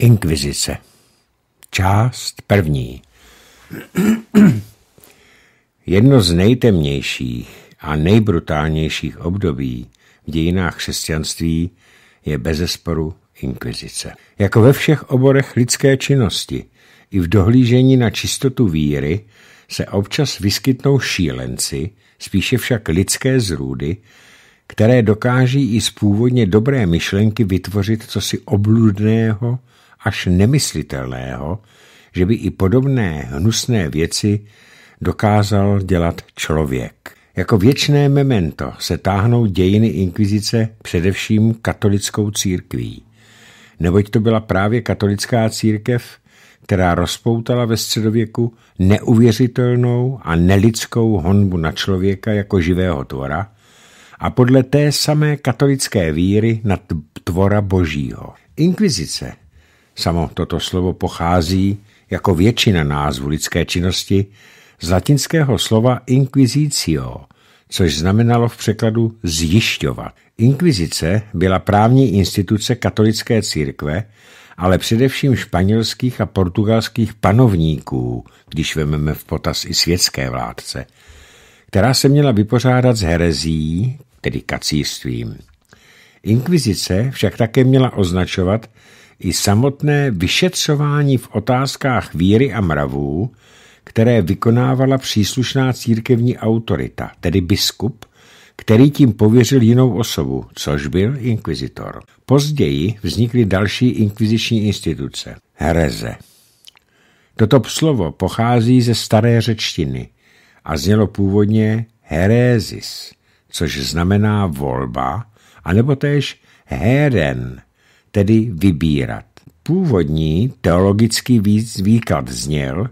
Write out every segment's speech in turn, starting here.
Inkvizice. Část první. Jedno z nejtemnějších a nejbrutálnějších období v dějinách křesťanství je bezesporu inkvizice. Jako ve všech oborech lidské činnosti, i v dohlížení na čistotu víry se občas vyskytnou šílenci, spíše však lidské zrůdy, které dokáží i z původně dobré myšlenky vytvořit cosi obludného až nemyslitelného, že by i podobné hnusné věci dokázal dělat člověk. Jako věčné memento se táhnou dějiny inkvizice především katolickou církví, neboť to byla právě katolická církev, která rozpoutala ve středověku neuvěřitelnou a nelidskou honbu na člověka jako živého tvora a podle té samé katolické víry na tvora božího. Inkvizice Samo toto slovo pochází, jako většina názvu lidské činnosti, z latinského slova inquisitio, což znamenalo v překladu zjišťovat. Inkvizice byla právní instituce katolické církve, ale především španělských a portugalských panovníků, když vememe v potaz i světské vládce, která se měla vypořádat s herezí, tedy kacířstvím. Inkvizice však také měla označovat, i samotné vyšetřování v otázkách víry a mravů, které vykonávala příslušná církevní autorita, tedy biskup, který tím pověřil jinou osobu, což byl inkvizitor. Později vznikly další inkviziční instituce – hereze. Toto slovo pochází ze staré řečtiny a znělo původně herézis, což znamená volba, anebo též heren, tedy vybírat. Původní teologický výklad zněl,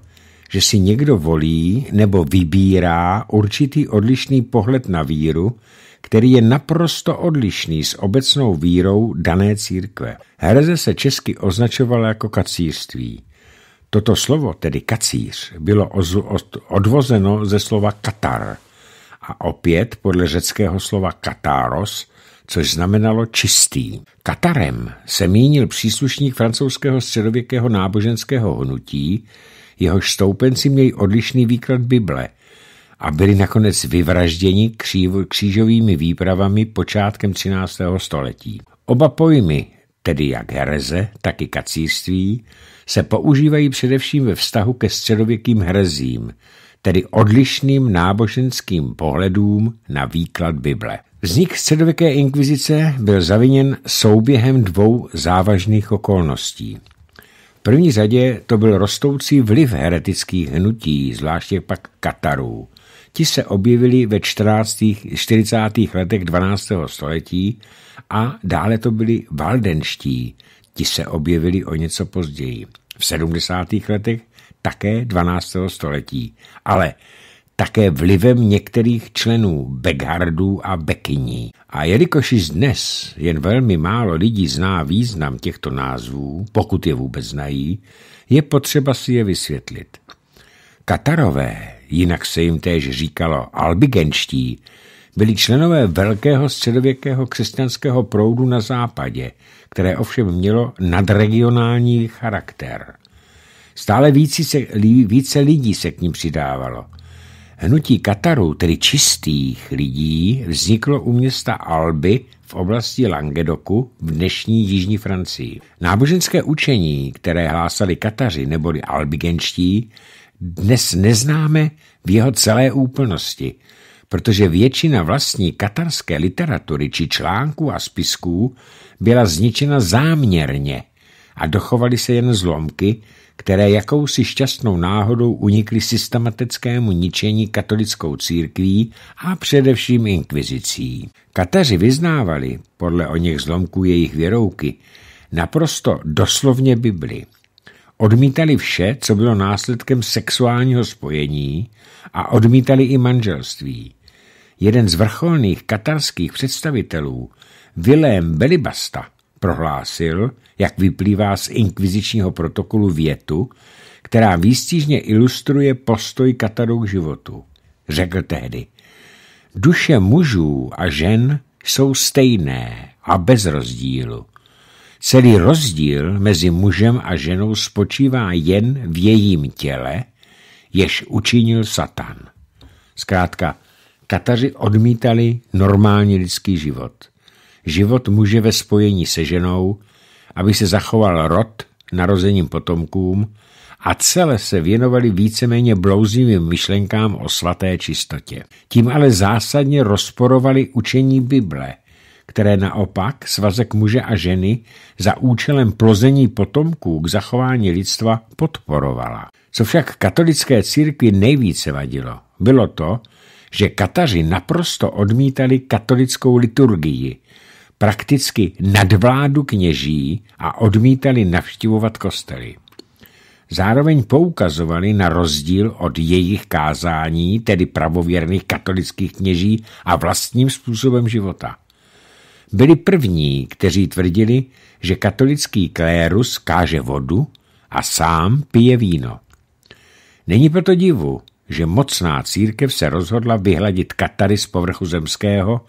že si někdo volí nebo vybírá určitý odlišný pohled na víru, který je naprosto odlišný s obecnou vírou dané církve. Hereze se česky označovala jako kacířství. Toto slovo, tedy kacíř, bylo odvozeno ze slova katar a opět podle řeckého slova katáros což znamenalo čistý. Katarem se mínil příslušník francouzského středověkého náboženského hnutí, jehož stoupenci měli odlišný výklad Bible a byli nakonec vyvražděni křížovými výpravami počátkem 13. století. Oba pojmy, tedy jak hereze, tak i kacířství, se používají především ve vztahu ke středověkým herezím, tedy odlišným náboženským pohledům na výklad Bible. Vznik středověké inkvizice byl zaviněn souběhem dvou závažných okolností. V první řadě to byl rostoucí vliv heretických hnutí, zvláště pak Katarů. Ti se objevili ve 14. 40. letech 12. století a dále to byli valdenští. Ti se objevili o něco později, v 70. letech také 12. století. Ale také vlivem některých členů Beghardů a Bekyní. A jelikož již dnes jen velmi málo lidí zná význam těchto názvů, pokud je vůbec znají, je potřeba si je vysvětlit. Katarové, jinak se jim též říkalo albigenští, byli členové velkého středověkého křesťanského proudu na západě, které ovšem mělo nadregionální charakter. Stále více, více lidí se k ním přidávalo – Hnutí Katarů, tedy čistých lidí, vzniklo u města Alby v oblasti Languedoku v dnešní Jižní Francii. Náboženské učení, které hlásali Kataři neboli albigenští, dnes neznáme v jeho celé úplnosti, protože většina vlastní katarské literatury či článků a spisků byla zničena záměrně a dochovaly se jen zlomky, které jakousi šťastnou náhodou unikly systematickému ničení katolickou církví a především inkvizicí. Kateři vyznávali, podle o něch zlomků jejich věrouky, naprosto doslovně Bibli. Odmítali vše, co bylo následkem sexuálního spojení a odmítali i manželství. Jeden z vrcholných katarských představitelů, Vilém Belibasta, prohlásil, jak vyplývá z inkvizičního protokolu větu, která výstižně ilustruje postoj Kataru k životu. Řekl tehdy, duše mužů a žen jsou stejné a bez rozdílu. Celý rozdíl mezi mužem a ženou spočívá jen v jejím těle, jež učinil Satan. Zkrátka, Kataři odmítali normální lidský život – život muže ve spojení se ženou, aby se zachoval rod narozením potomkům a celé se věnovali víceméně blouzivým myšlenkám o svaté čistotě. Tím ale zásadně rozporovali učení Bible, které naopak svazek muže a ženy za účelem plození potomků k zachování lidstva podporovala. Co však katolické církvi nejvíce vadilo, bylo to, že Kataři naprosto odmítali katolickou liturgii, prakticky nadvládu kněží a odmítali navštivovat kostely. Zároveň poukazovali na rozdíl od jejich kázání, tedy pravověrných katolických kněží a vlastním způsobem života. Byli první, kteří tvrdili, že katolický klérus káže vodu a sám pije víno. Není proto divu, že mocná církev se rozhodla vyhladit Katary z povrchu zemského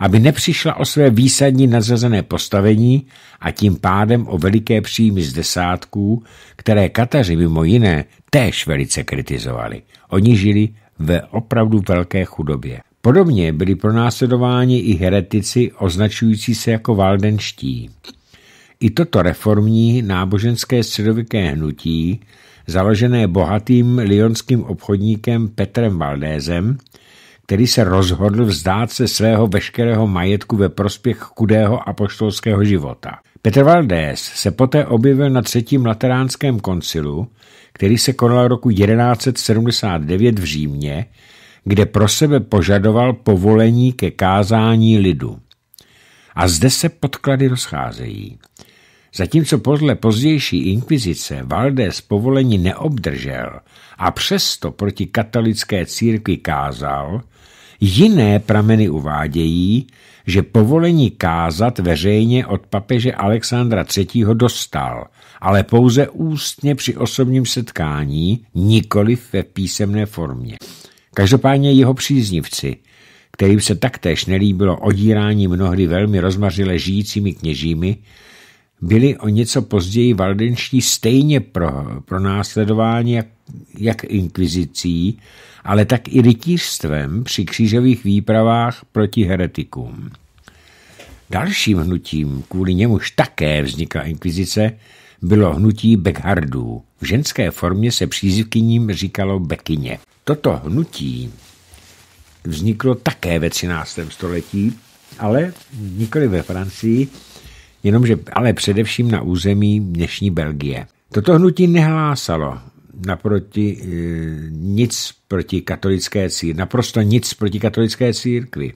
aby nepřišla o své výsadní nadřazené postavení a tím pádem o veliké příjmy z desátků, které Kataři mimo jiné též velice kritizovali. Oni žili ve opravdu velké chudobě. Podobně byli pronásledováni i heretici označující se jako valdenští. I toto reformní náboženské středověké hnutí, založené bohatým lionským obchodníkem Petrem Valdézem, který se rozhodl vzdát se svého veškerého majetku ve prospěch kudého apoštolského života. Petr Valdés se poté objevil na třetím lateránském koncilu, který se konal roku 1179 v Římě, kde pro sebe požadoval povolení ke kázání lidu. A zde se podklady rozcházejí. Zatímco podle pozdější inkvizice Valdés povolení neobdržel a přesto proti katolické církvi kázal, Jiné prameny uvádějí, že povolení kázat veřejně od papeže Alexandra III. dostal, ale pouze ústně při osobním setkání, nikoli ve písemné formě. Každopádně jeho příznivci, kterým se taktéž nelíbilo odírání mnohdy velmi rozmařile žijícími kněžími, byli o něco později valdenští stejně pro, pro následování jak, jak inkvizicí, ale tak i rytířstvem při křížových výpravách proti heretikům. Dalším hnutím, kvůli němuž také vznikla inkvizice, bylo hnutí Beckhardů. V ženské formě se přízivkyním říkalo Bekyně. Toto hnutí vzniklo také ve 13. století, ale nikoli ve Francii, jenomže ale především na území dnešní Belgie. Toto hnutí nehlásalo naproti e, nic proti katolické církvi, naprosto nic proti katolické církvi.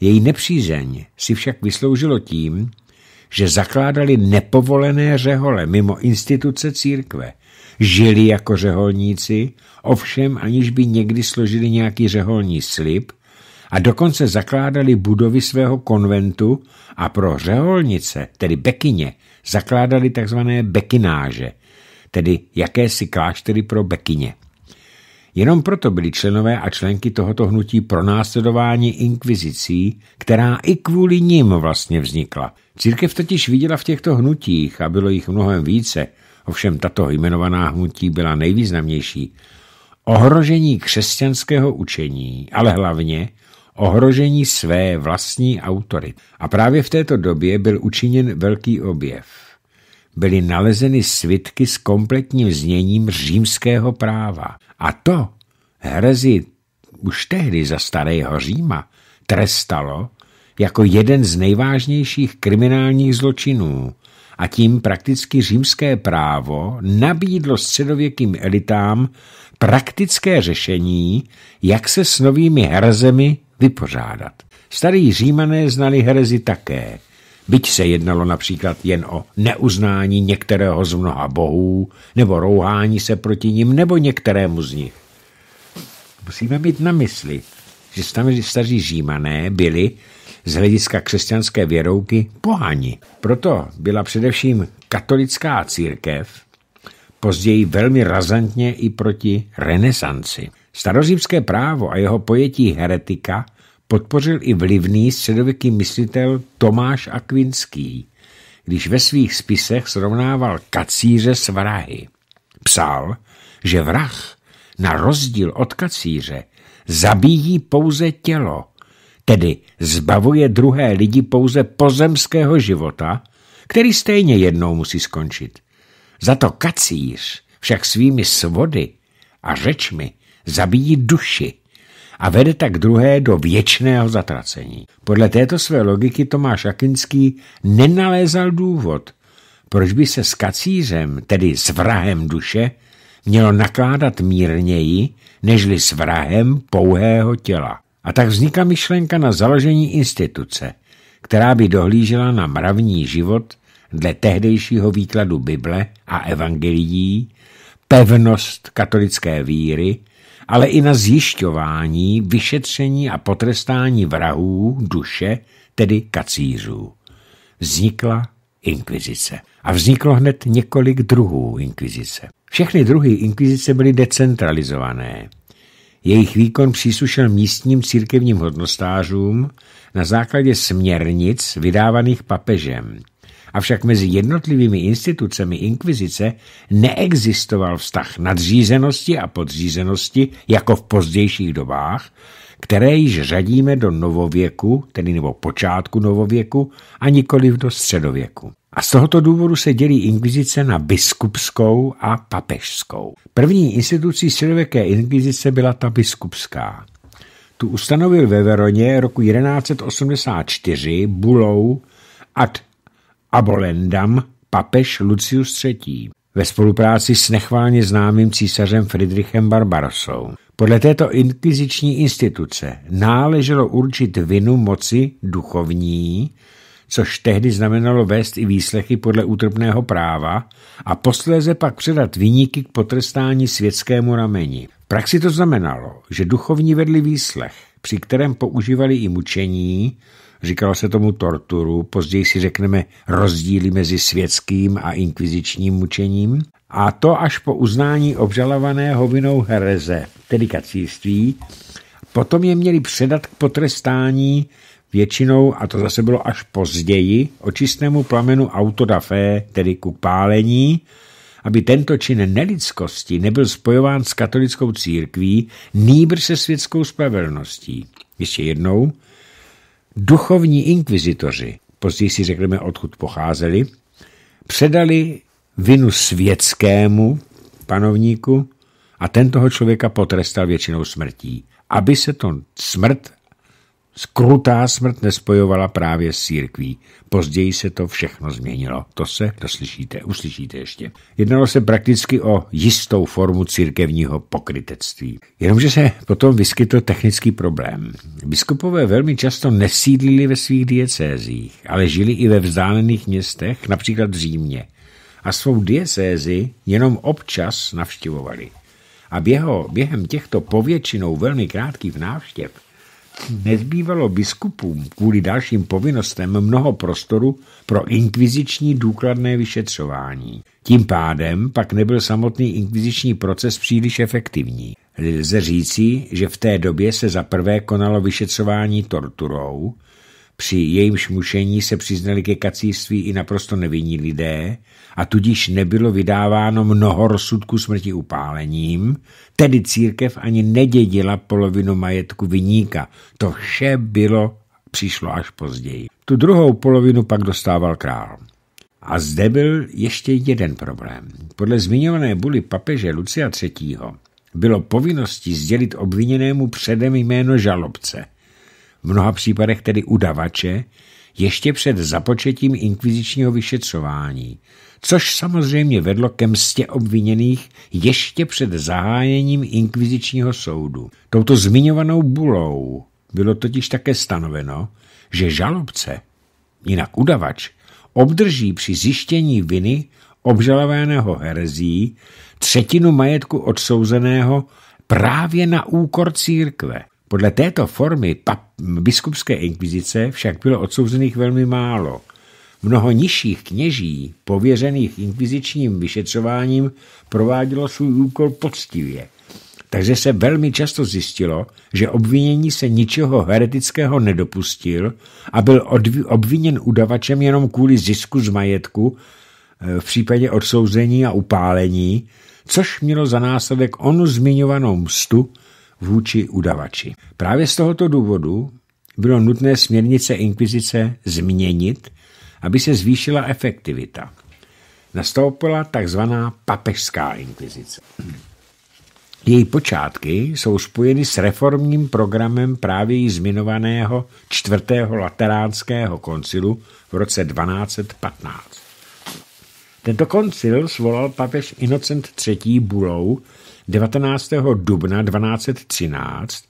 Její nepřízeň si však vysloužilo tím, že zakládali nepovolené řehole mimo instituce církve, žili jako řeholníci, ovšem aniž by někdy složili nějaký řeholní slib a dokonce zakládali budovy svého konventu a pro řeholnice, tedy bekyně, zakládali takzvané bekináže, tedy jakési kláštery pro bekyně. Jenom proto byli členové a členky tohoto hnutí následování inkvizicí, která i kvůli ním vlastně vznikla. Církev totiž viděla v těchto hnutích, a bylo jich mnohem více, ovšem tato jmenovaná hnutí byla nejvýznamnější, ohrožení křesťanského učení, ale hlavně ohrožení své vlastní autory. A právě v této době byl učiněn velký objev byly nalezeny svitky s kompletním zněním římského práva. A to Herezi už tehdy za starého Říma trestalo jako jeden z nejvážnějších kriminálních zločinů a tím prakticky římské právo nabídlo středověkým elitám praktické řešení, jak se s novými herezemi vypořádat. Starý římané znali herezi také – byť se jednalo například jen o neuznání některého z mnoha bohů, nebo rouhání se proti ním, nebo některému z nich. Musíme mít na mysli, že staří římané byli z hlediska křesťanské věrouky pohani. Proto byla především katolická církev později velmi razantně i proti renesanci. Starořímské právo a jeho pojetí heretika podpořil i vlivný středověký myslitel Tomáš Akvinský, když ve svých spisech srovnával kacíře s vrahy. Psal, že vrah, na rozdíl od kacíře, zabíjí pouze tělo, tedy zbavuje druhé lidi pouze pozemského života, který stejně jednou musí skončit. Za to kacíř však svými svody a řečmi zabíjí duši, a vede tak druhé do věčného zatracení. Podle této své logiky Tomáš Akinský nenalézal důvod, proč by se s kacířem, tedy s vrahem duše, mělo nakládat mírněji, nežli s vrahem pouhého těla. A tak vznikla myšlenka na založení instituce, která by dohlížela na mravní život dle tehdejšího výkladu Bible a evangelií, pevnost katolické víry ale i na zjišťování, vyšetření a potrestání vrahů duše, tedy kacířů. Vznikla inkvizice. A vzniklo hned několik druhů inkvizice. Všechny druhy inkvizice byly decentralizované. Jejich výkon příslušel místním církevním hodnostářům na základě směrnic vydávaných papežem – avšak mezi jednotlivými institucemi inkvizice neexistoval vztah nadřízenosti a podřízenosti jako v pozdějších dobách, které již řadíme do novověku, tedy nebo počátku novověku, a nikoliv do středověku. A z tohoto důvodu se dělí inkvizice na biskupskou a papežskou. První institucí středověké inkvizice byla ta biskupská. Tu ustanovil ve Veroně roku 1184 bulou ad Abolendam papež Lucius III. ve spolupráci s nechválně známým císařem Friedrichem Barbarosou. Podle této inkviziční instituce náleželo určit vinu moci duchovní, což tehdy znamenalo vést i výslechy podle útrpného práva a posléze pak předat výniky k potrestání světskému rameni. V praxi to znamenalo, že duchovní vedli výslech, při kterém používali i mučení, Říkalo se tomu torturu, později si řekneme rozdíly mezi světským a inkvizičním mučením, a to až po uznání obžalovaného vinou hereze, tedy kacíství. Potom je měli předat k potrestání většinou, a to zase bylo až později, očistnému plamenu autodafé, tedy ku pálení, aby tento čin nelidskosti nebyl spojován s katolickou církví, nýbr se světskou spravedlností. Ještě jednou – duchovní inkvizitoři, později si řekneme, odkud pocházeli, předali vinu světskému panovníku a ten toho člověka potrestal většinou smrtí, aby se to smrt Skrutá smrt nespojovala právě s církví. Později se to všechno změnilo. To se doslyšíte, uslyšíte ještě. Jednalo se prakticky o jistou formu církevního pokrytectví. Jenomže se potom vyskytl technický problém. Biskupové velmi často nesídlili ve svých diecézích, ale žili i ve vzdálených městech, například v Římě. A svou diecézi jenom občas navštěvovali. A běho, během těchto povětšinou velmi krátkých návštěv Nezbývalo biskupům kvůli dalším povinnostem mnoho prostoru pro inkviziční důkladné vyšetřování. Tím pádem pak nebyl samotný inkviziční proces příliš efektivní. Lze říci, že v té době se za prvé konalo vyšetřování torturou, při jejímž mučení se přiznali ke kacířství i naprosto nevinní lidé a tudíž nebylo vydáváno mnoho rozsudků smrti upálením, tedy církev ani nedědila polovinu majetku vyníka. To vše bylo, přišlo až později. Tu druhou polovinu pak dostával král. A zde byl ještě jeden problém. Podle zmiňované buly papeže Lucia III. bylo povinností sdělit obviněnému předem jméno žalobce – v mnoha případech tedy udavače, ještě před započetím inkvizičního vyšetřování, což samozřejmě vedlo ke mstě obviněných ještě před zahájením inkvizičního soudu. Touto zmiňovanou bulou bylo totiž také stanoveno, že žalobce, jinak udavač, obdrží při zjištění viny obžalovaného herezí třetinu majetku odsouzeného právě na úkor církve. Podle této formy pap, biskupské inkvizice však bylo odsouzených velmi málo. Mnoho nižších kněží, pověřených inkvizičním vyšetřováním, provádělo svůj úkol poctivě. Takže se velmi často zjistilo, že obvinění se ničeho heretického nedopustil a byl obviněn udavačem jenom kvůli zisku z majetku e, v případě odsouzení a upálení, což mělo za následek onu zmiňovanou mstu, vůči udavači. Právě z tohoto důvodu bylo nutné směrnice inkvizice změnit, aby se zvýšila efektivita. Nastoupila tzv. papežská inkvizice. Její počátky jsou spojeny s reformním programem právě již zmiňovaného čtvrtého lateránského koncilu v roce 1215. Tento koncil svolal papež Inocent III. bulou 19. dubna 1213,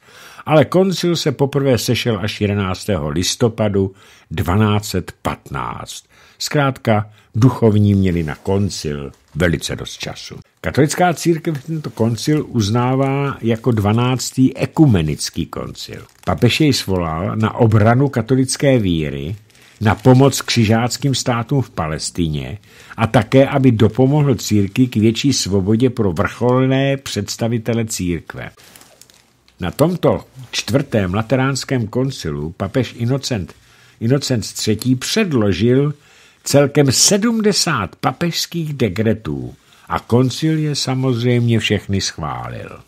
ale koncil se poprvé sešel až 11. listopadu 1215. Zkrátka, duchovní měli na koncil velice dost času. Katolická církev tento koncil uznává jako 12. ekumenický koncil. Papež jej svolal na obranu katolické víry na pomoc křižáckým státům v Palestině a také, aby dopomohl církvi k větší svobodě pro vrcholné představitele církve. Na tomto čtvrtém lateránském koncilu papež Inocent, Inocent III. předložil celkem 70 papežských dekretů a koncil je samozřejmě všechny schválil.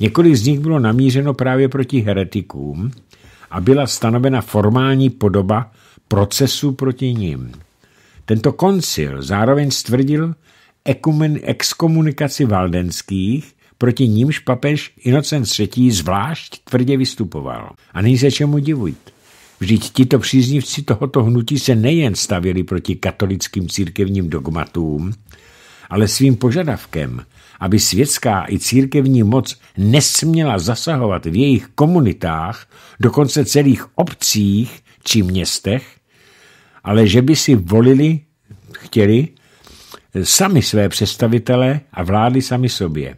Několik z nich bylo namířeno právě proti heretikům a byla stanovena formální podoba procesu proti ním. Tento koncil zároveň stvrdil ekumen, exkomunikaci valdenských, proti nímž papež Inocent III. zvlášť tvrdě vystupoval. A není se čemu divit. Vždyť tito příznivci tohoto hnutí se nejen stavěli proti katolickým církevním dogmatům, ale svým požadavkem, aby světská i církevní moc nesměla zasahovat v jejich komunitách, dokonce celých obcích či městech, ale že by si volili, chtěli, eh, sami své představitele a vládli sami sobě.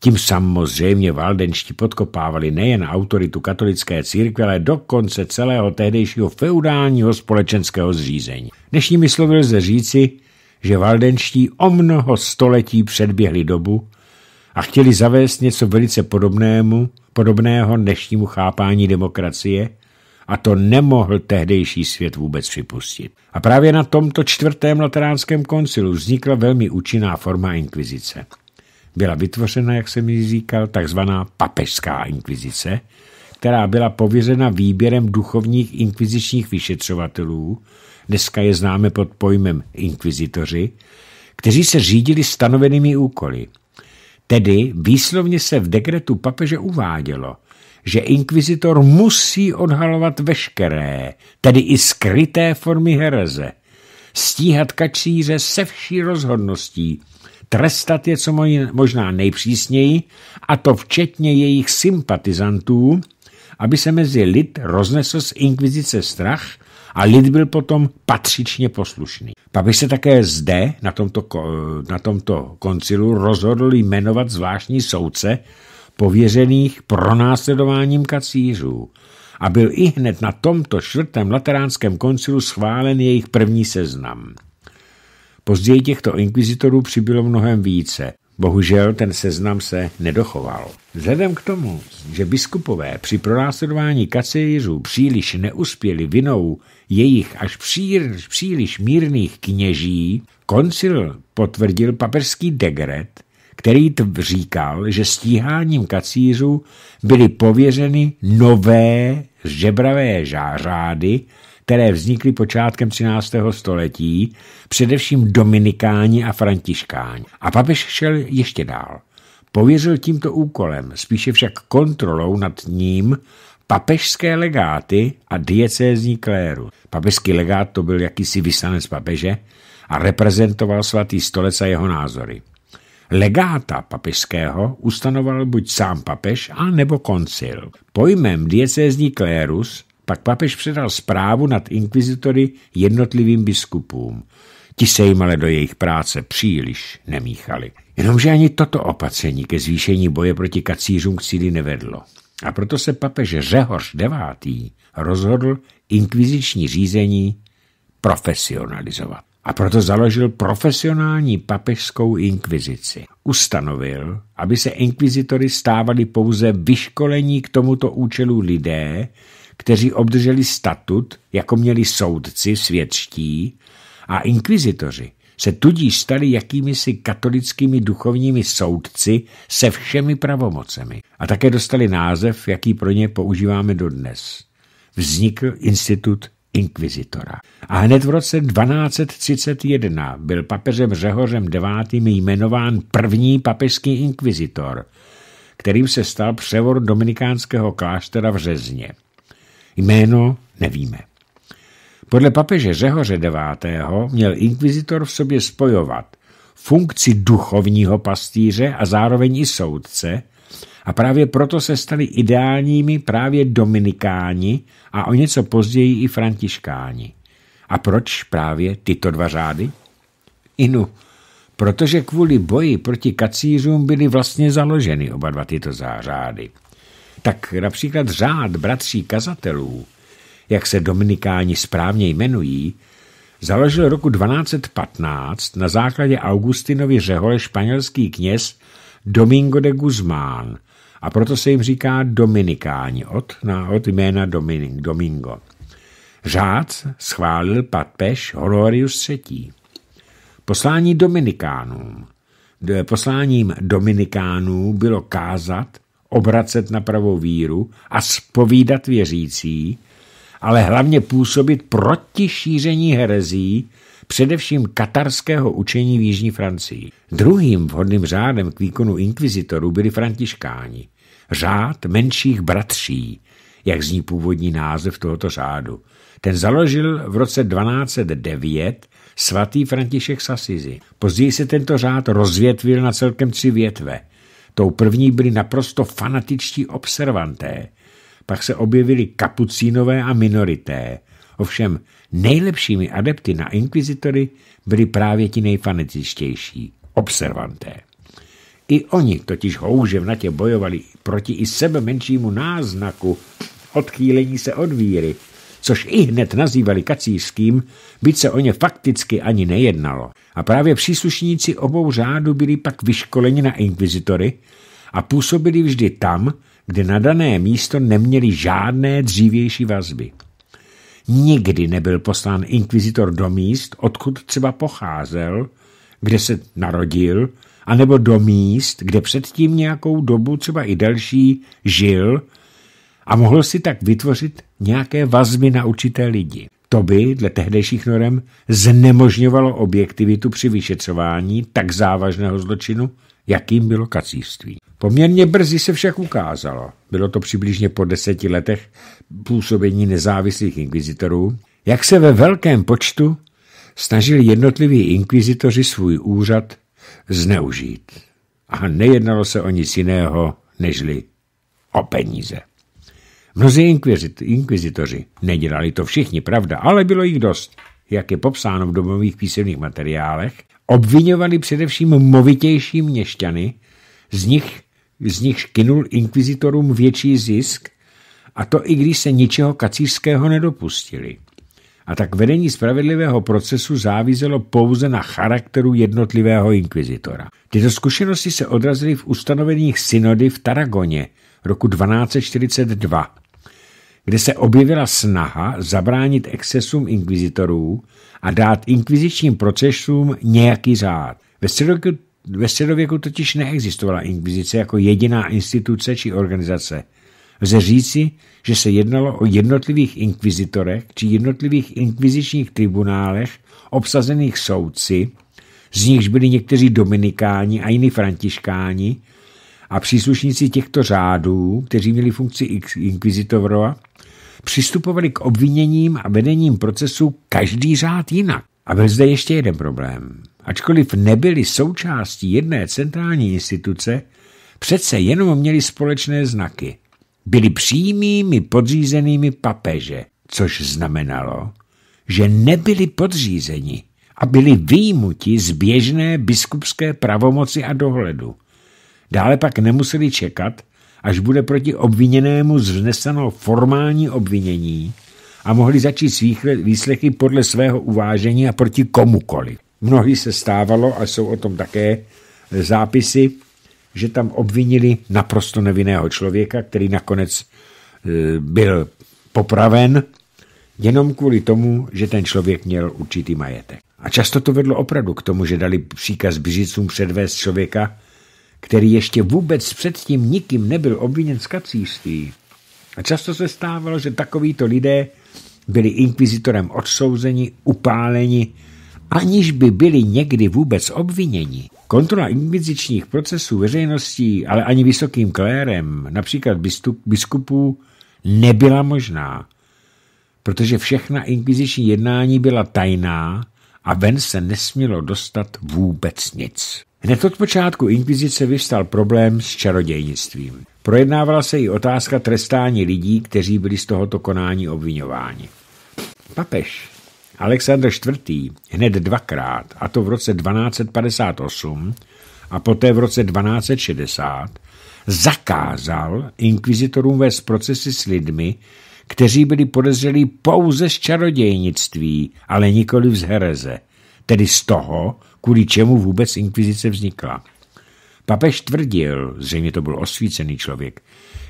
Tím samozřejmě valdenští podkopávali nejen autoritu katolické církve, ale dokonce celého tehdejšího feudálního společenského zřízení. Dnešními slovy lze říci, že valdenští o mnoho století předběhli dobu a chtěli zavést něco velice podobnému, podobného dnešnímu chápání demokracie, a to nemohl tehdejší svět vůbec připustit. A právě na tomto čtvrtém lateránském koncilu vznikla velmi účinná forma inkvizice. Byla vytvořena, jak jsem ji říkal, takzvaná papežská inkvizice, která byla pověřena výběrem duchovních inkvizičních vyšetřovatelů, dneska je známe pod pojmem inkvizitoři, kteří se řídili stanovenými úkoly. Tedy výslovně se v dekretu papeže uvádělo – že inkvizitor musí odhalovat veškeré, tedy i skryté formy hereze, stíhat kačíře se vší rozhodností, trestat je co možná nejpřísněji, a to včetně jejich sympatizantů, aby se mezi lid roznesl z inkvizice strach a lid byl potom patřičně poslušný. Papež se také zde, na tomto, na tomto koncilu, rozhodl jmenovat zvláštní soudce, pověřených pronásledováním kacířů a byl i hned na tomto čtvrtém lateránském koncilu schválen jejich první seznam. Později těchto inkvizitorů přibylo mnohem více. Bohužel ten seznam se nedochoval. Vzhledem k tomu, že biskupové při pronásledování kacířů příliš neuspěli vinou jejich až příliš, příliš mírných kněží, koncil potvrdil papežský degret, který říkal, že stíháním kacířů byly pověřeny nové žebravé žářády, které vznikly počátkem 13. století, především dominikáni a františkáni. A papež šel ještě dál. Pověřil tímto úkolem, spíše však kontrolou nad ním, papežské legáty a diecézní kléru. Papežský legát to byl jakýsi vysanec papeže a reprezentoval svatý stolec a jeho názory. Legáta papežského ustanoval buď sám papež, a nebo koncil. Pojmem diecézní klérus pak papež předal zprávu nad inkvizitory jednotlivým biskupům. Ti se jim ale do jejich práce příliš nemíchali. Jenomže ani toto opatření ke zvýšení boje proti kacířům k cíli nevedlo. A proto se papež Řehoř IX. rozhodl inkviziční řízení profesionalizovat a proto založil profesionální papežskou inkvizici. Ustanovil, aby se inkvizitory stávali pouze vyškolení k tomuto účelu lidé, kteří obdrželi statut, jako měli soudci svědčtí, a inkvizitoři se tudíž stali jakýmisi katolickými duchovními soudci se všemi pravomocemi a také dostali název, jaký pro ně používáme dodnes. Vznikl institut inkvizitora. A hned v roce 1231 byl papežem Řehořem IX. jmenován první papežský inkvizitor, kterým se stal převor dominikánského kláštera v Řezně. Jméno nevíme. Podle papeže Řehoře IX. měl inkvizitor v sobě spojovat funkci duchovního pastýře a zároveň i soudce – a právě proto se stali ideálními právě dominikáni a o něco později i františkáni. A proč právě tyto dva řády? Inu, protože kvůli boji proti kacířům byly vlastně založeny oba dva tyto zářády. Tak například řád bratří kazatelů, jak se dominikáni správně jmenují, založil roku 1215 na základě Augustinovy řehole španělský kněz Domingo de Guzmán a proto se jim říká dominikáni od, na, od jména Dominik, Domingo. Řád schválil papež Honorius III. Poslání Dominikánům. Posláním Dominikánů bylo kázat, obracet na pravou víru a spovídat věřící, ale hlavně působit proti šíření herezí především katarského učení v Jižní Francii. Druhým vhodným řádem k výkonu inkvizitorů byli františkáni, řád menších bratří, jak zní původní název tohoto řádu. Ten založil v roce 1209 svatý František Sasizi. Později se tento řád rozvětvil na celkem tři větve. Tou první byli naprosto fanatičtí observanté, pak se objevili kapucínové a minorité, Ovšem nejlepšími adepty na inkvizitory byli právě ti nejfanetičtější, observanté. I oni totiž houževnatě bojovali proti i sebe menšímu náznaku odchýlení se od víry, což i hned nazývali kacířským, byť se o ně fakticky ani nejednalo. A právě příslušníci obou řádu byli pak vyškoleni na inkvizitory a působili vždy tam, kde na dané místo neměli žádné dřívější vazby. Nikdy nebyl poslán inkvizitor do míst, odkud třeba pocházel, kde se narodil, anebo do míst, kde předtím nějakou dobu, třeba i delší, žil a mohl si tak vytvořit nějaké vazby na určité lidi. To by, dle tehdejších norem, znemožňovalo objektivitu při vyšetřování tak závažného zločinu, jakým bylo kacířství. Poměrně brzy se však ukázalo, bylo to přibližně po deseti letech působení nezávislých inkvizitorů, jak se ve velkém počtu snažili jednotliví inkvizitoři svůj úřad zneužít. A nejednalo se o nic jiného, nežli o peníze. Mnozí inkvizit, inkvizitoři nedělali to všichni, pravda, ale bylo jich dost, jak je popsáno v domových písemných materiálech, obvinovali především movitější měšťany, z nich z nichž kinul inkvizitorům větší zisk, a to i když se ničeho kacířského nedopustili. A tak vedení spravedlivého procesu záviselo pouze na charakteru jednotlivého inkvizitora. Tyto zkušenosti se odrazily v ustanoveních synody v Taragoně roku 1242, kde se objevila snaha zabránit excesům inkvizitorů a dát inkvizičním procesům nějaký řád. Ve středověku ve středověku totiž neexistovala inkvizice jako jediná instituce či organizace. Lze říci, že se jednalo o jednotlivých inkvizitorech či jednotlivých inkvizičních tribunálech obsazených soudci, z nichž byli někteří dominikáni a jiní františkáni, a příslušníci těchto řádů, kteří měli funkci inkvizitora, přistupovali k obviněním a vedením procesu každý řád jinak. A byl zde ještě jeden problém ačkoliv nebyli součástí jedné centrální instituce, přece jenom měli společné znaky. Byli přímými podřízenými papeže, což znamenalo, že nebyli podřízeni a byli výjimuti z běžné biskupské pravomoci a dohledu. Dále pak nemuseli čekat, až bude proti obviněnému zvneseno formální obvinění a mohli začít svých výslechy podle svého uvážení a proti komukoliv. Mnohdy se stávalo, a jsou o tom také e, zápisy, že tam obvinili naprosto nevinného člověka, který nakonec e, byl popraven jenom kvůli tomu, že ten člověk měl určitý majetek. A často to vedlo opravdu k tomu, že dali příkaz běžicům předvést člověka, který ještě vůbec předtím nikým nebyl obviněn z kacířství. A často se stávalo, že takovýto lidé byli inkvizitorem odsouzeni, upáleni, aniž by byli někdy vůbec obviněni, kontrola inkvizičních procesů veřejností, ale ani vysokým klérem, například biskupů, nebyla možná, protože všechna inkviziční jednání byla tajná a ven se nesmělo dostat vůbec nic. Hned od počátku inkvizice vyvstal problém s čarodějnictvím. Projednávala se i otázka trestání lidí, kteří byli z tohoto konání obvinováni. Papež Alexandr IV. hned dvakrát, a to v roce 1258 a poté v roce 1260, zakázal inkvizitorům vést procesy s lidmi, kteří byli podezřelí pouze z čarodějnictví, ale nikoli z hereze, tedy z toho, kvůli čemu vůbec inkvizice vznikla. Papež tvrdil, zřejmě to byl osvícený člověk,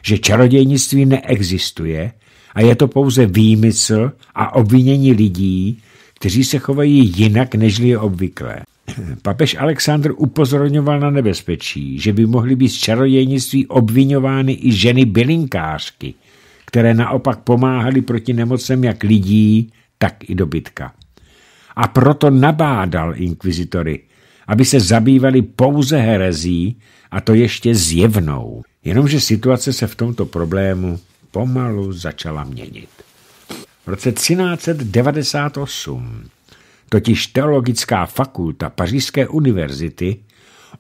že čarodějnictví neexistuje a je to pouze výmysl a obvinění lidí, kteří se chovají jinak, než je obvyklé. Papež Alexandr upozorňoval na nebezpečí, že by mohly být z čarodějnictví obvinovány i ženy bylinkářky, které naopak pomáhaly proti nemocem jak lidí, tak i dobytka. A proto nabádal inkvizitory, aby se zabývali pouze herezí, a to ještě zjevnou. Jenomže situace se v tomto problému pomalu začala měnit. V roce 1398 totiž teologická fakulta Pařížské univerzity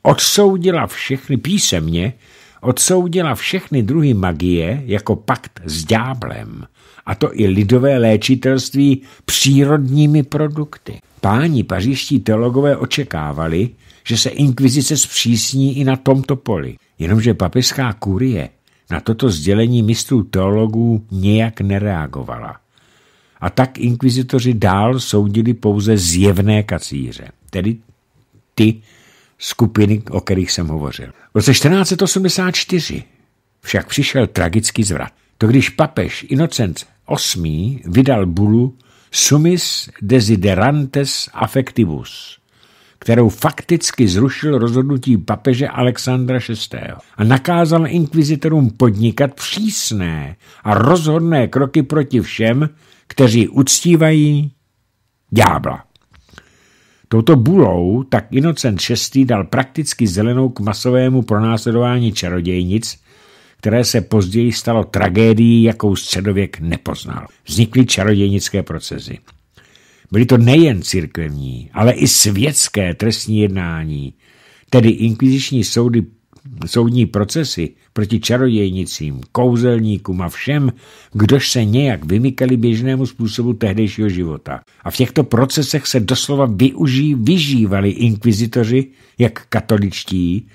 odsoudila všechny písemně, odsoudila všechny druhy magie jako pakt s dňáblem, a to i lidové léčitelství přírodními produkty. Páni pařížští teologové očekávali, že se inkvizice zpřísní i na tomto poli, jenomže papežská kurie na toto sdělení mistrů teologů nějak nereagovala. A tak inkvizitoři dál soudili pouze zjevné kacíře, tedy ty skupiny, o kterých jsem hovořil. V roce 1484 však přišel tragický zvrat. To když papež Innocent VIII vydal bulu Sumis desiderantes affectivus, kterou fakticky zrušil rozhodnutí papeže Alexandra VI. a nakázal inkvizitorům podnikat přísné a rozhodné kroky proti všem, kteří uctívají ďábla. Touto bulou tak Inocent VI. dal prakticky zelenou k masovému pronásledování čarodějnic, které se později stalo tragédií, jakou středověk nepoznal. Vznikly čarodějnické procesy. Byly to nejen církevní, ale i světské trestní jednání, tedy inkviziční soudy, soudní procesy proti čarodějnicím, kouzelníkům a všem, kdož se nějak vymykali běžnému způsobu tehdejšího života. A v těchto procesech se doslova využí, vyžívali inkvizitoři, jak katoličtí,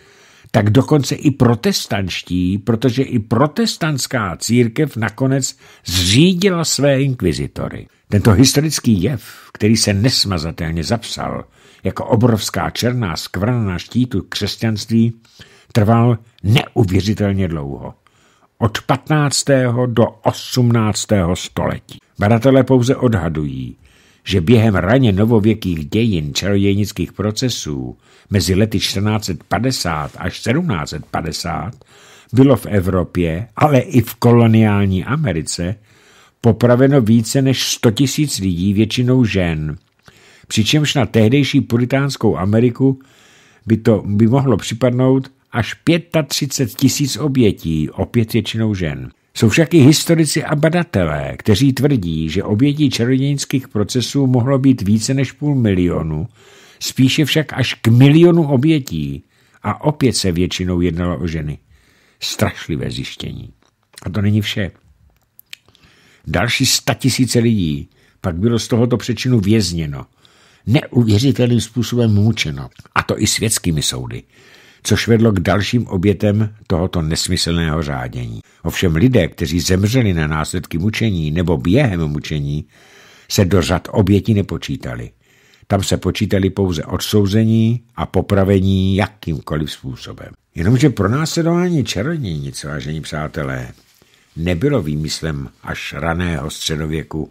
tak dokonce i protestanští, protože i protestantská církev nakonec zřídila své inkvizitory. Tento historický jev, který se nesmazatelně zapsal jako obrovská černá skvrna na štítu křesťanství, trval neuvěřitelně dlouho. Od 15. do 18. století. Badatelé pouze odhadují, že během raně novověkých dějin čarodějnických procesů mezi lety 1450 až 1750 bylo v Evropě, ale i v koloniální Americe, popraveno více než 100 000 lidí, většinou žen, přičemž na tehdejší puritánskou Ameriku by to by mohlo připadnout až 35 000 obětí, opět většinou žen. Jsou však i historici a badatelé, kteří tvrdí, že obětí čarodějnických procesů mohlo být více než půl milionu, spíše však až k milionu obětí a opět se většinou jednalo o ženy. Strašlivé zjištění. A to není vše. Další tisíce lidí pak bylo z tohoto přečinu vězněno, neuvěřitelným způsobem mučeno, a to i světskými soudy což vedlo k dalším obětem tohoto nesmyslného řádění. Ovšem lidé, kteří zemřeli na následky mučení nebo během mučení, se do řad oběti nepočítali. Tam se počítali pouze odsouzení a popravení jakýmkoliv způsobem. Jenomže pro pronásledování čarodějnic, vážení přátelé, nebylo výmyslem až raného středověku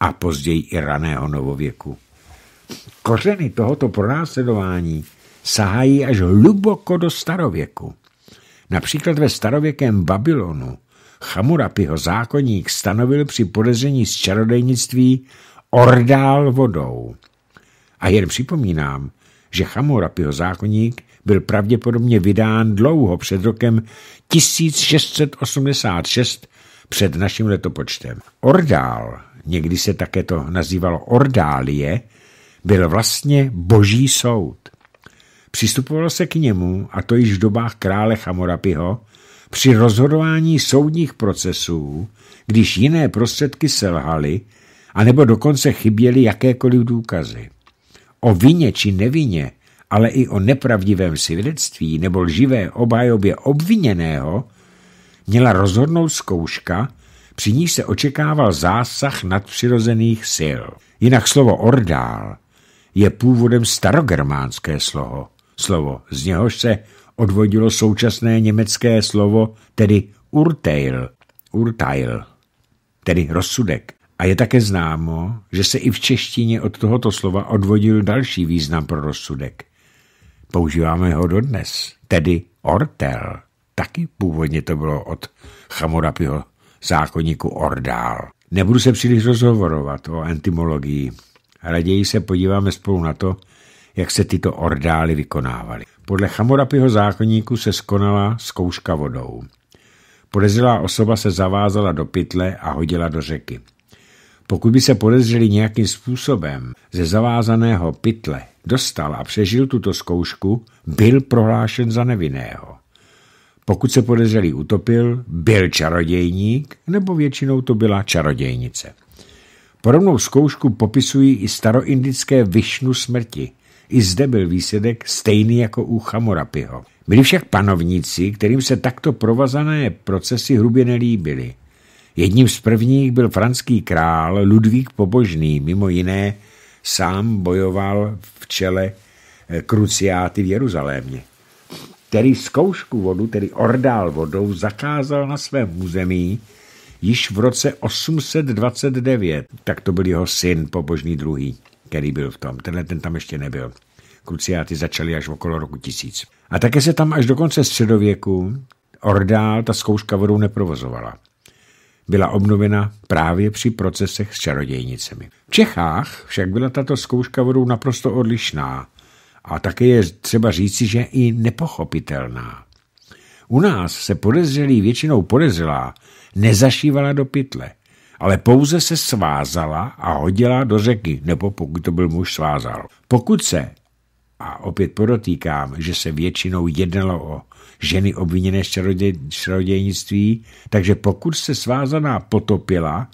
a později i raného novověku. Kořeny tohoto pronásledování sahají až hluboko do starověku. Například ve starověkém Babylonu Chamurapiho zákonník stanovil při podezření z čarodejnictví ordál vodou. A jen připomínám, že Chamurapiho zákonník byl pravděpodobně vydán dlouho před rokem 1686 před naším letopočtem. Ordál, někdy se také to nazývalo ordálie, byl vlastně boží soud. Přistupovalo se k němu, a to již v dobách krále Chamorapiho, při rozhodování soudních procesů, když jiné prostředky selhaly, anebo dokonce chyběly jakékoliv důkazy. O vině či nevině, ale i o nepravdivém svědectví nebo lživé obhajobě obviněného měla rozhodnout zkouška, při níž se očekával zásah nadpřirozených sil. Jinak slovo ordál je původem starogermánské slovo slovo, z něhož se odvodilo současné německé slovo, tedy Urteil, Urteil, tedy rozsudek. A je také známo, že se i v češtině od tohoto slova odvodil další význam pro rozsudek. Používáme ho dodnes, tedy ortel. Taky původně to bylo od Chamorapiho zákonníku ordál. Nebudu se příliš rozhovorovat o entymologii, Raději se podíváme spolu na to, jak se tyto ordály vykonávaly. Podle Chamorapyho zákonníku se skonala zkouška vodou. Podezřelá osoba se zavázala do pytle a hodila do řeky. Pokud by se podezřeli nějakým způsobem ze zavázaného pytle dostal a přežil tuto zkoušku, byl prohlášen za nevinného. Pokud se podezřelý utopil, byl čarodějník, nebo většinou to byla čarodějnice. Podobnou zkoušku popisují i staroindické višnu smrti, i zde byl výsledek stejný jako u Chamorapiho. Byli však panovníci, kterým se takto provazané procesy hrubě nelíbily. Jedním z prvních byl franský král Ludvík Pobožný, mimo jiné sám bojoval v čele eh, kruciáty v Jeruzalémě, který zkoušku vodu, tedy ordál vodou, zakázal na svém území již v roce 829, tak to byl jeho syn Pobožný druhý který byl v tom. Tenhle ten tam ještě nebyl. Kruciáty začaly až okolo roku 1000. A také se tam až do konce středověku ordál ta zkouška vodou neprovozovala. Byla obnovena právě při procesech s čarodějnicemi. V Čechách však byla tato zkouška vodou naprosto odlišná a také je třeba říci, že i nepochopitelná. U nás se podezřelý většinou podezřelá nezašívala do pytle ale pouze se svázala a hodila do řeky, nebo pokud to byl muž svázal. Pokud se, a opět podotýkám, že se většinou jednalo o ženy obviněné z čarodějnictví, takže pokud se svázaná potopila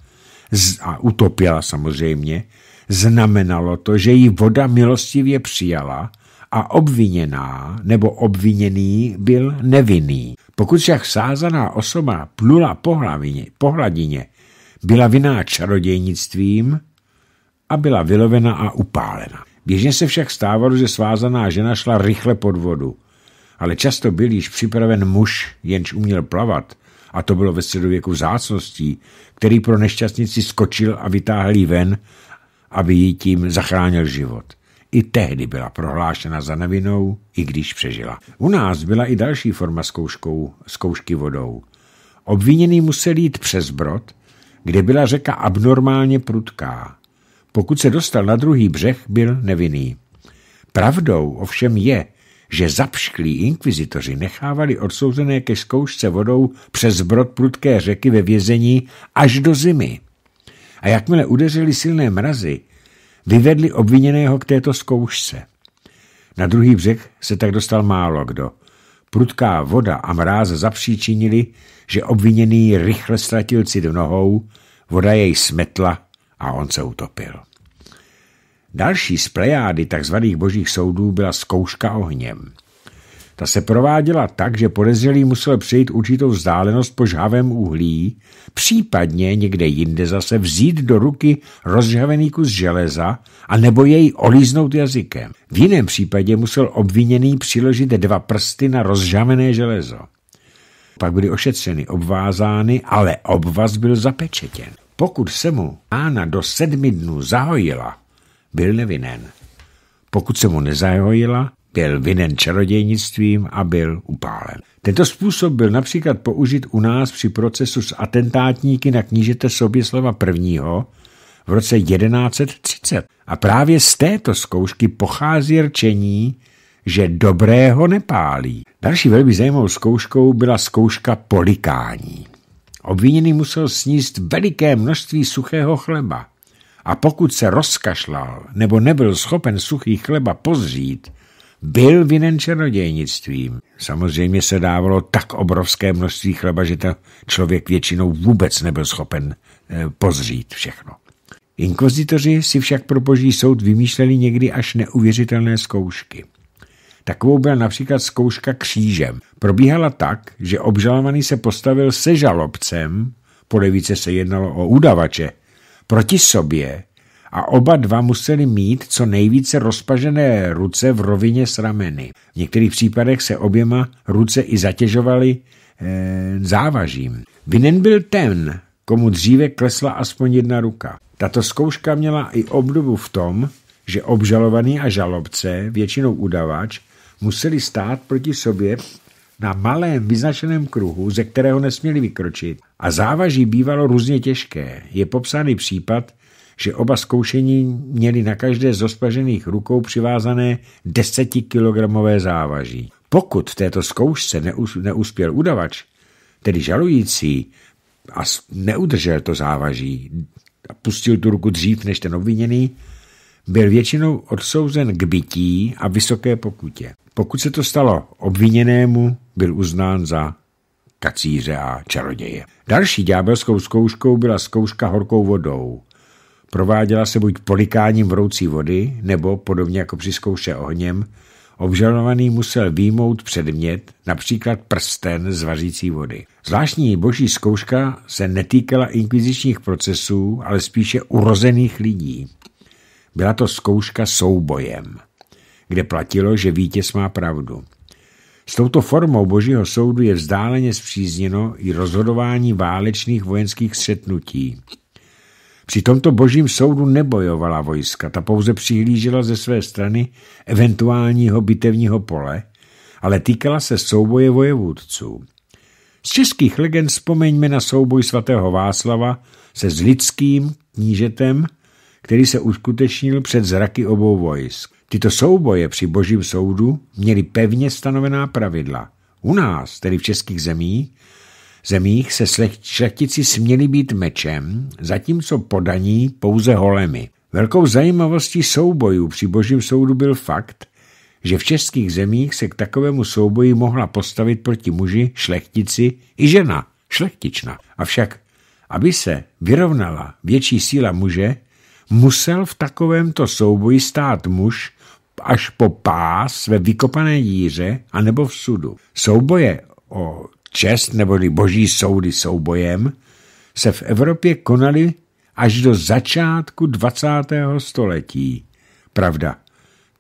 a utopila samozřejmě, znamenalo to, že ji voda milostivě přijala a obviněná nebo obviněný byl nevinný. Pokud však sázaná osoba plula po, hlavině, po hladině byla viná čarodějnictvím a byla vylovena a upálena. Běžně se však stávalo, že svázaná žena šla rychle pod vodu, ale často byl již připraven muž, jenž uměl plavat, a to bylo ve středověku zácností, který pro nešťastnici skočil a vytáhl ji ven, aby jí tím zachránil život. I tehdy byla prohlášena za nevinou, i když přežila. U nás byla i další forma zkouškou, zkoušky vodou. Obviněný musel jít přes brod, kde byla řeka abnormálně prudká. Pokud se dostal na druhý břeh, byl nevinný. Pravdou ovšem je, že zapšklí inkvizitoři nechávali odsouzené ke zkoušce vodou přes brod prudké řeky ve vězení až do zimy. A jakmile udeřili silné mrazy, vyvedli obviněného k této zkoušce. Na druhý břeh se tak dostal málo kdo – Prudká voda a mráz zapříčinili, že obviněný rychle ztratil cit v nohou, voda jej smetla a on se utopil. Další z plejády tzv. božích soudů byla zkouška ohněm. Ta se prováděla tak, že podezřelý musel přejít určitou vzdálenost po žhavém uhlí, případně někde jinde zase vzít do ruky rozžhavený kus železa a nebo jej olíznout jazykem. V jiném případě musel obviněný přiložit dva prsty na rozžhavené železo. Pak byly ošetřeny, obvázány, ale obvaz byl zapečetěn. Pokud se mu Ána do sedmi dnů zahojila, byl nevinen. Pokud se mu nezahojila, byl vinen čarodějnictvím a byl upálen. Tento způsob byl například použit u nás při procesu s atentátníky na knížete Soběslova I. v roce 1130. A právě z této zkoušky pochází rčení, že dobrého nepálí. Další velmi zajímavou zkouškou byla zkouška polikání. Obviněný musel sníst veliké množství suchého chleba a pokud se rozkašlal nebo nebyl schopen suchý chleba pozřít, byl vinen čarodějnictvím. Samozřejmě se dávalo tak obrovské množství chleba, že ta člověk většinou vůbec nebyl schopen eh, pozřít všechno. Inkvizitoři si však pro boží soud vymýšleli někdy až neuvěřitelné zkoušky. Takovou byla například zkouška křížem. Probíhala tak, že obžalovaný se postavil se žalobcem, po se jednalo o udavače, proti sobě a oba dva museli mít co nejvíce rozpažené ruce v rovině s rameny. V některých případech se oběma ruce i zatěžovaly e, závažím. Vinen byl ten, komu dříve klesla aspoň jedna ruka. Tato zkouška měla i obdobu v tom, že obžalovaný a žalobce, většinou udavač, museli stát proti sobě na malém vyznačeném kruhu, ze kterého nesměli vykročit a závaží bývalo různě těžké. Je popsány případ, že oba zkoušení měli na každé z ospařených rukou přivázané desetikilogramové závaží. Pokud v této zkoušce neuspěl udavač, tedy žalující, a neudržel to závaží a pustil tu ruku dřív než ten obviněný, byl většinou odsouzen k bytí a vysoké pokutě. Pokud se to stalo obviněnému, byl uznán za kacíře a čaroděje. Další ďábelskou zkouškou byla zkouška horkou vodou. Prováděla se buď polikáním vroucí vody, nebo, podobně jako při zkouše ohněm, obžalovaný musel výmout předmět, například prsten z vařící vody. Zvláštní boží zkouška se netýkala inkvizičních procesů, ale spíše urozených lidí. Byla to zkouška soubojem, kde platilo, že vítěz má pravdu. S touto formou božího soudu je vzdáleně zpřízněno i rozhodování válečných vojenských střetnutí – při tomto božím soudu nebojovala vojska, ta pouze přihlížela ze své strany eventuálního bitevního pole, ale týkala se souboje vojevůdců. Z českých legend vzpomeňme na souboj svatého Václava se lidským knížetem, který se uskutečnil před zraky obou vojsk. Tyto souboje při božím soudu měly pevně stanovená pravidla. U nás, tedy v českých zemích, zemích se šlechtici směli být mečem, zatímco podaní pouze holemi. Velkou zajímavostí soubojů při božím soudu byl fakt, že v českých zemích se k takovému souboji mohla postavit proti muži, šlechtici i žena, šlechtična. Avšak, aby se vyrovnala větší síla muže, musel v takovémto souboji stát muž až po pás ve vykopané díře anebo v sudu. Souboje o čest neboli boží soudy soubojem, se v Evropě konaly až do začátku 20. století. Pravda,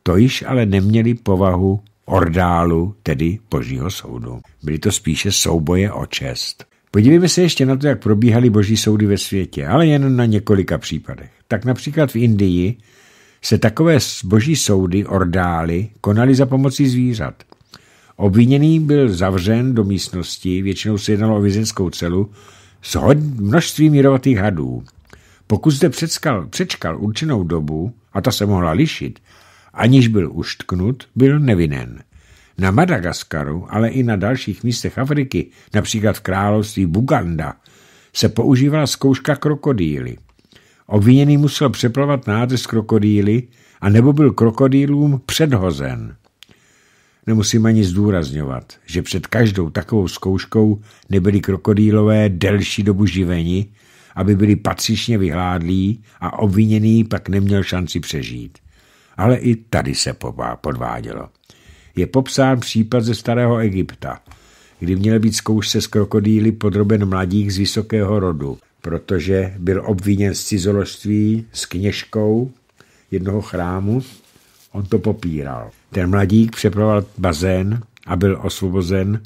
to již ale neměli povahu ordálu, tedy božího soudu. Byly to spíše souboje o čest. Podívejme se ještě na to, jak probíhaly boží soudy ve světě, ale jen na několika případech. Tak například v Indii se takové boží soudy, ordály, konaly za pomocí zvířat. Obviněný byl zavřen do místnosti, většinou se jednalo o vězeňskou celu, s množstvím mírovatých hadů. Pokud zde předskal, přečkal určenou dobu, a ta se mohla lišit, aniž byl uštknut, byl nevinen. Na Madagaskaru, ale i na dalších místech Afriky, například v království Buganda, se používala zkouška krokodýly. Obviněný musel přeplavat nádrž krokodýly a nebo byl krokodýlům předhozen. Nemusím ani zdůrazňovat, že před každou takovou zkouškou nebyli krokodýlové delší dobu živeni, aby byli patřičně vyhládlí a obviněný pak neměl šanci přežít. Ale i tady se podvádělo. Je popsán případ ze starého Egypta, kdy měl být zkoušce z krokodýly podroben mladík z vysokého rodu, protože byl obviněn z cizoložství s kněžkou jednoho chrámu On to popíral. Ten mladík přeproval bazén a byl osvobozen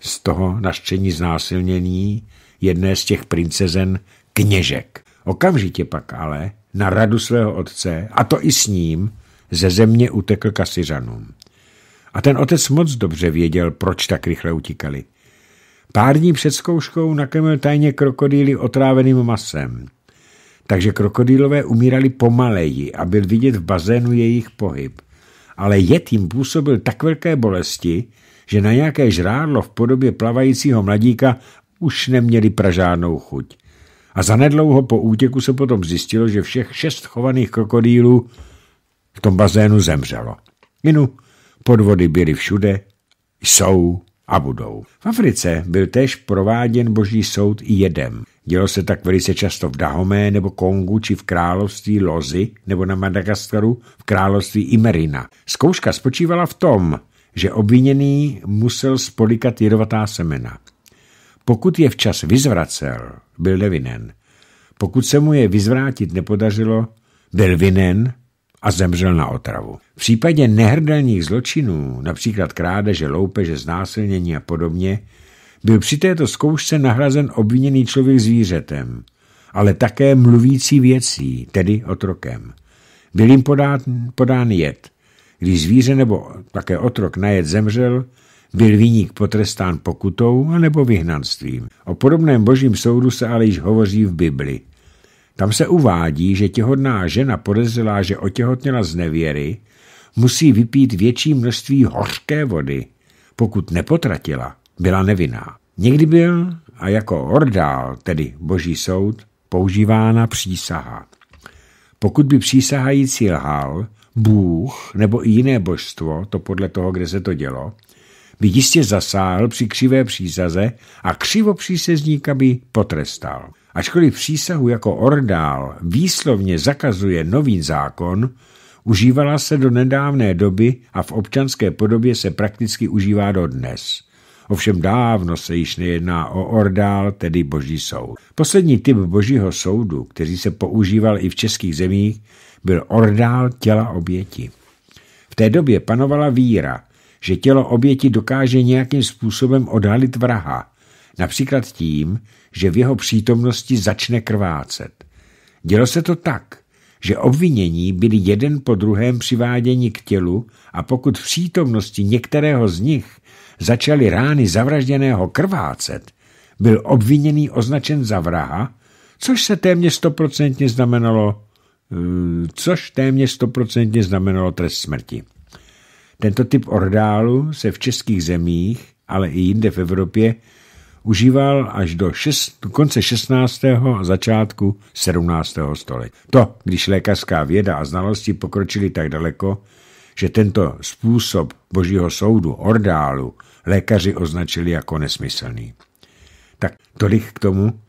z toho naštění znásilnění jedné z těch princezen kněžek. Okamžitě pak ale na radu svého otce, a to i s ním, ze země utekl kasiřanům. A ten otec moc dobře věděl, proč tak rychle utíkali. Pár dní před zkouškou nakrmil tajně krokodýly otráveným masem takže krokodýlové umírali pomaleji a byl vidět v bazénu jejich pohyb. Ale jed jim působil tak velké bolesti, že na nějaké žrádlo v podobě plavajícího mladíka už neměli pražádnou chuť. A zanedlouho po útěku se potom zjistilo, že všech šest chovaných krokodýlů v tom bazénu zemřelo. Minu, podvody byly všude, jsou a budou. V Africe byl též prováděn boží soud i jedem. Dělo se tak velice často v Dahomé nebo Kongu či v království Lozy nebo na Madagaskaru v království Imerina. Zkouška spočívala v tom, že obviněný musel spolikat jedovatá semena. Pokud je včas vyzvracel, byl nevinen. Pokud se mu je vyzvrátit nepodařilo, byl vinen a zemřel na otravu. V případě nehrdelních zločinů, například krádeže, loupeže, znásilnění a podobně, byl při této zkoušce nahrazen obviněný člověk zvířetem, ale také mluvící věcí, tedy otrokem. Byl jim podán, podán jed. Když zvíře nebo také otrok na jed zemřel, byl výnik potrestán pokutou nebo vyhnanstvím. O podobném božím soudu se ale již hovoří v Bibli. Tam se uvádí, že těhodná žena podezřelá, že otěhotněla z nevěry, musí vypít větší množství hořké vody, pokud nepotratila byla nevinná. Někdy byl a jako ordál, tedy boží soud, používána přísaha. Pokud by přísahající lhal, Bůh nebo i jiné božstvo, to podle toho, kde se to dělo, by jistě zasáhl při křivé přísaze a křivo přísezníka by potrestal. Ačkoliv přísahu jako ordál výslovně zakazuje nový zákon, užívala se do nedávné doby a v občanské podobě se prakticky užívá dodnes. Ovšem dávno se již nejedná o ordál, tedy boží soud. Poslední typ božího soudu, který se používal i v českých zemích, byl ordál těla oběti. V té době panovala víra, že tělo oběti dokáže nějakým způsobem odhalit vraha, například tím, že v jeho přítomnosti začne krvácet. Dělo se to tak, že obvinění byli jeden po druhém přiváděni k tělu a pokud v přítomnosti některého z nich začaly rány zavražděného krvácet, byl obviněný označen za vraha, což se téměř stoprocentně znamenalo, eh, což téměř stoprocentně znamenalo trest smrti. Tento typ ordálu se v českých zemích, ale i jinde v Evropě, užíval až do šest, konce 16. a začátku 17. století. To, když lékařská věda a znalosti pokročily tak daleko, že tento způsob božího soudu, ordálu, lékaři označili jako nesmyslný. Tak tolik k tomu,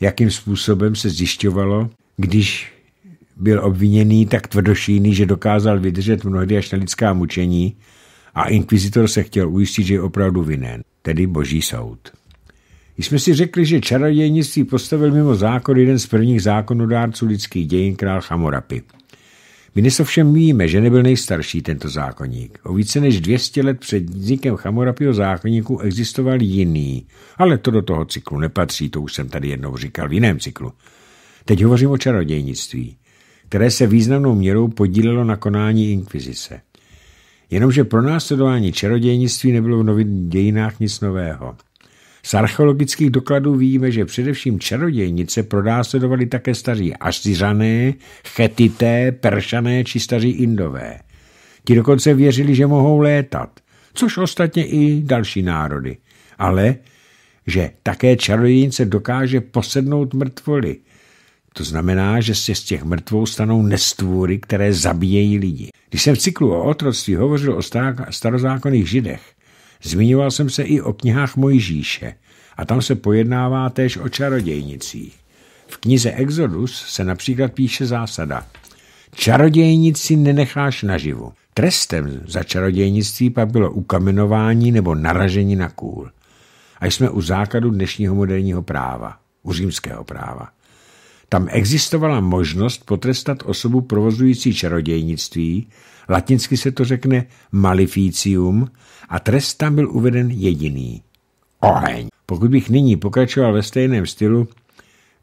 jakým způsobem se zjišťovalo, když byl obviněný tak tvrdošíný, že dokázal vydržet mnohdy až na lidská mučení a inkvizitor se chtěl ujistit, že je opravdu vinen, tedy boží soud. Když jsme si řekli, že čarodějnictví postavil mimo zákon jeden z prvních zákonodárců lidských dějin král Hamorapy. My dnes ovšem víme, že nebyl nejstarší tento zákonník. O více než 200 let před vznikem Chamorapího zákonníku existoval jiný, ale to do toho cyklu nepatří, to už jsem tady jednou říkal v jiném cyklu. Teď hovořím o čarodějnictví, které se významnou měrou podílelo na konání inkvizice. Jenomže pro následování čarodějnictví nebylo v nových dějinách nic nového. Z archeologických dokladů víme, že především čarodějnice pronásledovali také staří Asiřané, Chetité, Peršané či staří Indové. Ti dokonce věřili, že mohou létat, což ostatně i další národy. Ale že také čarodějnice dokáže posednout mrtvoly. To znamená, že se z těch mrtvou stanou nestvůry, které zabíjejí lidi. Když jsem v cyklu o otroctví hovořil o starozákonných židech, Zmiňoval jsem se i o knihách Mojžíše a tam se pojednává též o čarodějnicích. V knize Exodus se například píše zásada Čarodějnici nenecháš naživu. Trestem za čarodějnictví pak bylo ukamenování nebo naražení na kůl. A jsme u základu dnešního moderního práva, u římského práva. Tam existovala možnost potrestat osobu provozující čarodějnictví, Latinsky se to řekne malificium a trest tam byl uveden jediný. Oheň. Pokud bych nyní pokračoval ve stejném stylu,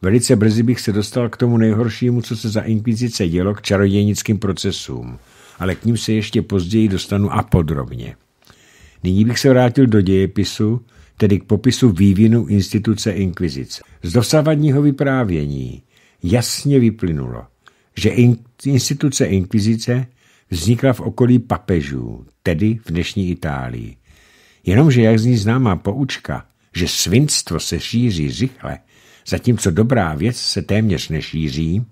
velice brzy bych se dostal k tomu nejhoršímu, co se za inkvizice dělo, k čarodějnickým procesům. Ale k ním se ještě později dostanu a podrobně. Nyní bych se vrátil do dějepisu, tedy k popisu vývinu instituce inkvizice. Z dosavadního vyprávění jasně vyplynulo, že in, instituce inkvizice vznikla v okolí papežů, tedy v dnešní Itálii. Jenomže jak zní známá poučka, že svinstvo se šíří rychle, zatímco dobrá věc se téměř nešíří,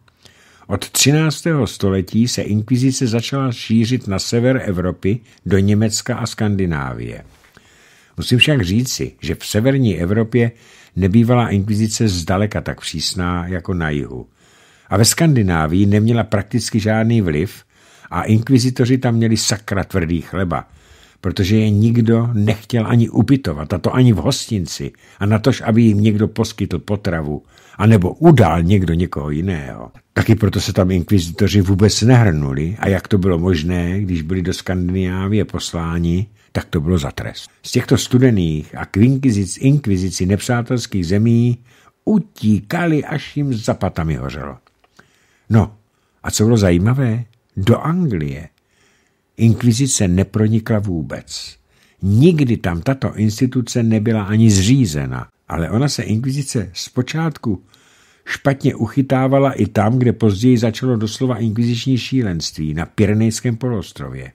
od 13. století se inkvizice začala šířit na sever Evropy do Německa a Skandinávie. Musím však říci, že v severní Evropě nebývala inkvizice zdaleka tak přísná jako na jihu. A ve Skandinávii neměla prakticky žádný vliv, a inkvizitoři tam měli sakra tvrdý chleba, protože je nikdo nechtěl ani ubytovat, a to ani v hostinci, a natož, aby jim někdo poskytl potravu, anebo udal někdo někoho jiného. Taky proto se tam inkvizitoři vůbec nehrnuli a jak to bylo možné, když byli do Skandinávie posláni, tak to bylo za trest. Z těchto studených a k inkvizici, nepřátelských zemí utíkali, až jim zapatami hořelo. No, a co bylo zajímavé? Do Anglie inkvizice nepronikla vůbec. Nikdy tam tato instituce nebyla ani zřízena, ale ona se inkvizice zpočátku špatně uchytávala i tam, kde později začalo doslova inkviziční šílenství na Pirenejském polostrově.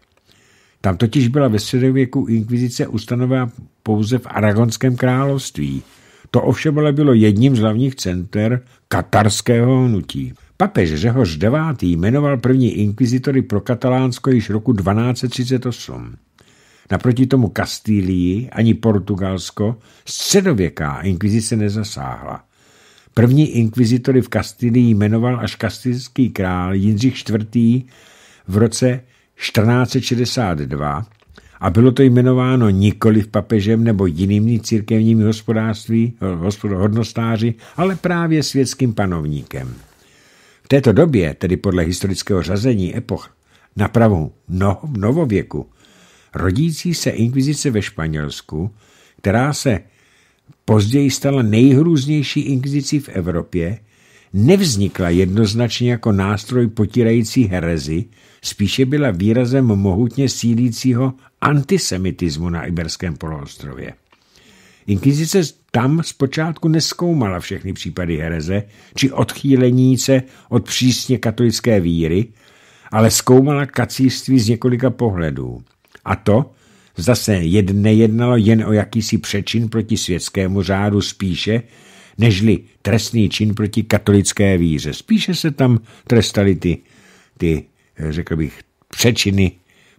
Tam totiž byla ve středověku inkvizice ustanovena pouze v Aragonském království. To ovšem ale bylo jedním z hlavních center katarského hnutí. Papež Řehoř IX. jmenoval první inkvizitory pro Katalánsko již roku 1238. Naproti tomu Kastýlii ani Portugalsko středověká inkvizice nezasáhla. První inkvizitory v Kastilii jmenoval až kastilský král Jindřich IV. v roce 1462 a bylo to jmenováno nikoli v papežem nebo jinými církevními hospodářství, hodnostáři, ale právě světským panovníkem této době, tedy podle historického řazení epoch, napravu no, v novověku, rodící se inkvizice ve Španělsku, která se později stala nejhrůznější inkvizicí v Evropě, nevznikla jednoznačně jako nástroj potírající herezy, spíše byla výrazem mohutně sílícího antisemitismu na Iberském poloostrově. Inkvizice tam zpočátku neskoumala všechny případy hereze či odchýlení se od přísně katolické víry, ale zkoumala kacíství z několika pohledů. A to, zase jedne jednalo jen o jakýsi přečin proti světskému řádu spíše, nežli trestný čin proti katolické víře. Spíše se tam trestaly ty, ty, řekl bych, přečiny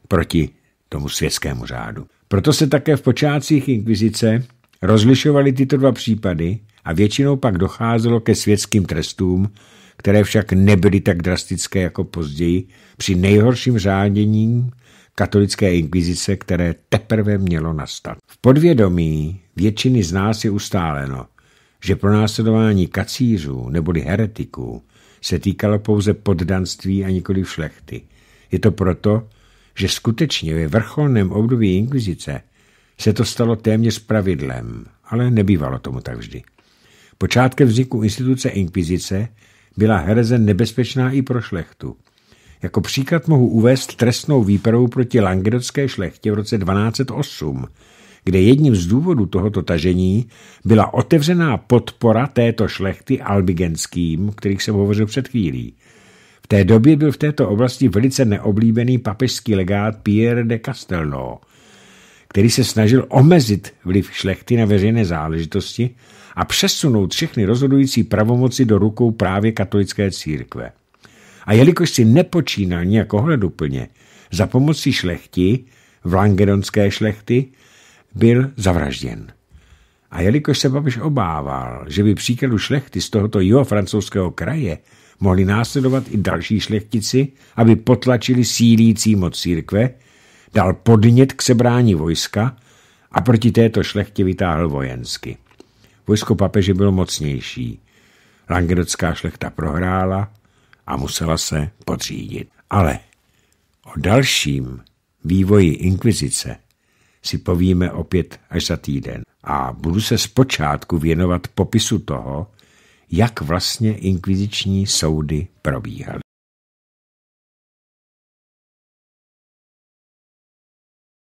proti tomu světskému řádu. Proto se také v počátcích inkvizice Rozlišovali tyto dva případy a většinou pak docházelo ke světským trestům, které však nebyly tak drastické jako později při nejhorším řádění katolické inkvizice, které teprve mělo nastat. V podvědomí většiny z nás je ustáleno, že pronásledování kacířů neboli heretiků se týkalo pouze poddanství a nikoli šlechty. Je to proto, že skutečně ve vrcholném období inkvizice se to stalo téměř pravidlem, ale nebývalo tomu tak vždy. Počátkem vzniku instituce inkvizice byla hereze nebezpečná i pro šlechtu. Jako příklad mohu uvést trestnou výpravu proti langedotské šlechtě v roce 1208, kde jedním z důvodů tohoto tažení byla otevřená podpora této šlechty albigenským, kterých jsem hovořil před chvílí. V té době byl v této oblasti velice neoblíbený papežský legát Pierre de Castelnau, který se snažil omezit vliv šlechty na veřejné záležitosti a přesunout všechny rozhodující pravomoci do rukou právě katolické církve. A jelikož si nepočínal nějak ohleduplně, za pomocí šlechti, v langedonské šlechty, byl zavražděn. A jelikož se Babiš obával, že by příkladu šlechty z tohoto jeho francouzského kraje mohli následovat i další šlechtici, aby potlačili sílící moc církve, dal podnět k sebrání vojska a proti této šlechtě vytáhl vojensky. Vojsko papeže bylo mocnější. Langedocká šlechta prohrála a musela se podřídit. Ale o dalším vývoji inkvizice si povíme opět až za týden. A budu se zpočátku věnovat popisu toho, jak vlastně inkviziční soudy probíhaly.